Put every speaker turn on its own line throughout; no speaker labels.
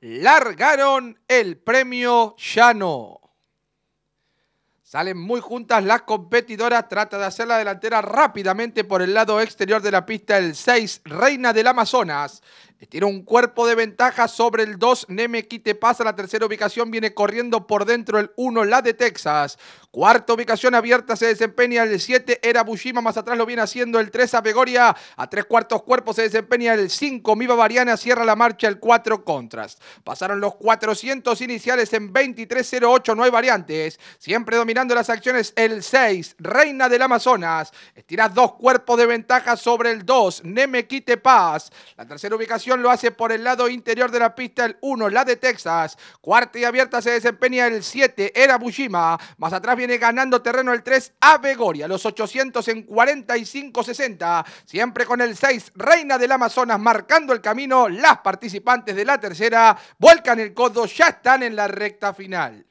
largaron el premio Llano. Salen muy juntas las competidoras, trata de hacer la delantera rápidamente por el lado exterior de la pista el 6, Reina del Amazonas tiene un cuerpo de ventaja sobre el 2. Nemequite te pasa la tercera ubicación. Viene corriendo por dentro el 1, la de Texas. Cuarta ubicación abierta se desempeña el 7. Era Bushima. Más atrás lo viene haciendo el 3 Apegoria A tres cuartos cuerpos se desempeña el 5. Miva Variana cierra la marcha el 4 Contras. Pasaron los 400 iniciales en 23.08. No hay variantes. Siempre dominando las acciones el 6. Reina del Amazonas. Estiras dos cuerpos de ventaja sobre el 2. Nemequite quite paz. La tercera ubicación lo hace por el lado interior de la pista el 1, la de Texas. Cuarta y abierta se desempeña el 7, era Bushima. Más atrás viene ganando terreno el 3, Avegoria. Los 800 en 45-60. Siempre con el 6, Reina del Amazonas marcando el camino. Las participantes de la tercera vuelcan el codo, ya están en la recta final.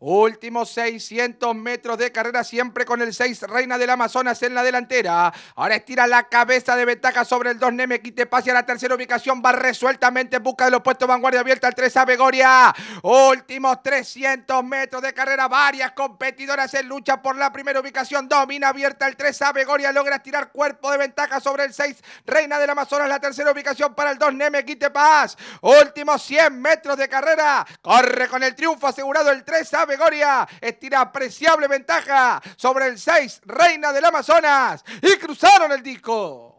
Últimos 600 metros de carrera, siempre con el 6 Reina del Amazonas en la delantera. Ahora estira la cabeza de ventaja sobre el 2 Neme, quite pase a la tercera ubicación, va resueltamente en busca de los puestos vanguardia abierta al 3 Abegoria. Últimos 300 metros de carrera, varias competidoras en lucha por la primera ubicación. Domina abierta el 3 Abegoria, logra estirar cuerpo de ventaja sobre el 6 Reina del Amazonas, la tercera ubicación para el 2 Neme, quite paz. Últimos 100 metros de carrera, corre con el triunfo asegurado el 3 Abegoria. Pegoria estira apreciable ventaja sobre el 6 Reina del Amazonas y cruzaron el disco.